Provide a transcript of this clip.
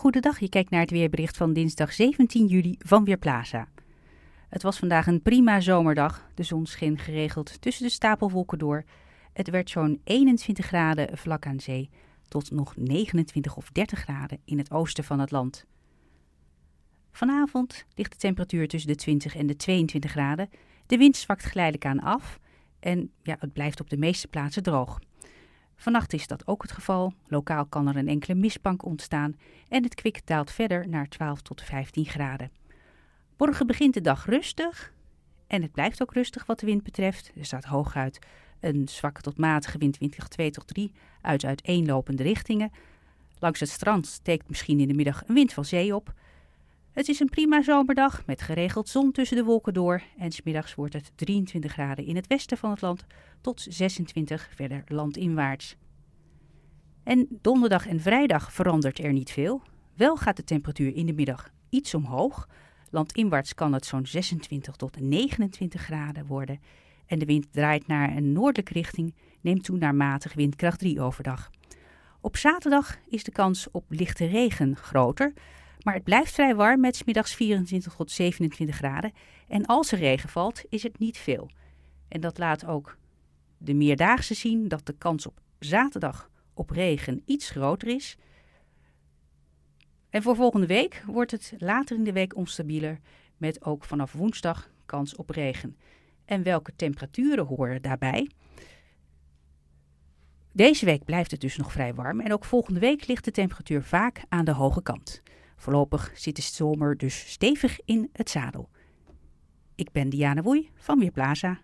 Goedendag, je kijkt naar het weerbericht van dinsdag 17 juli van Weerplaza. Het was vandaag een prima zomerdag. De zon scheen geregeld tussen de stapelwolken door. Het werd zo'n 21 graden vlak aan zee tot nog 29 of 30 graden in het oosten van het land. Vanavond ligt de temperatuur tussen de 20 en de 22 graden. De wind zwakt geleidelijk aan af en ja, het blijft op de meeste plaatsen droog. Vannacht is dat ook het geval. Lokaal kan er een enkele mistbank ontstaan en het kwik daalt verder naar 12 tot 15 graden. Morgen begint de dag rustig en het blijft ook rustig wat de wind betreft. Er staat hooguit een zwakke tot matige wind, 2 tot 3 uit uiteenlopende richtingen. Langs het strand steekt misschien in de middag een wind van zee op. Het is een prima zomerdag met geregeld zon tussen de wolken door. En smiddags wordt het 23 graden in het westen van het land tot 26 verder landinwaarts. En donderdag en vrijdag verandert er niet veel. Wel gaat de temperatuur in de middag iets omhoog. Landinwaarts kan het zo'n 26 tot 29 graden worden. En de wind draait naar een noordelijke richting, neemt toe naar matig windkracht 3 overdag. Op zaterdag is de kans op lichte regen groter. Maar het blijft vrij warm met middags 24 tot 27 graden. En als er regen valt, is het niet veel. En dat laat ook de meerdaagse zien dat de kans op zaterdag op regen iets groter is. En voor volgende week wordt het later in de week onstabieler, met ook vanaf woensdag kans op regen. En welke temperaturen horen daarbij? Deze week blijft het dus nog vrij warm en ook volgende week ligt de temperatuur vaak aan de hoge kant. Voorlopig zit de zomer dus stevig in het zadel. Ik ben Diana Woei van Weerplaza.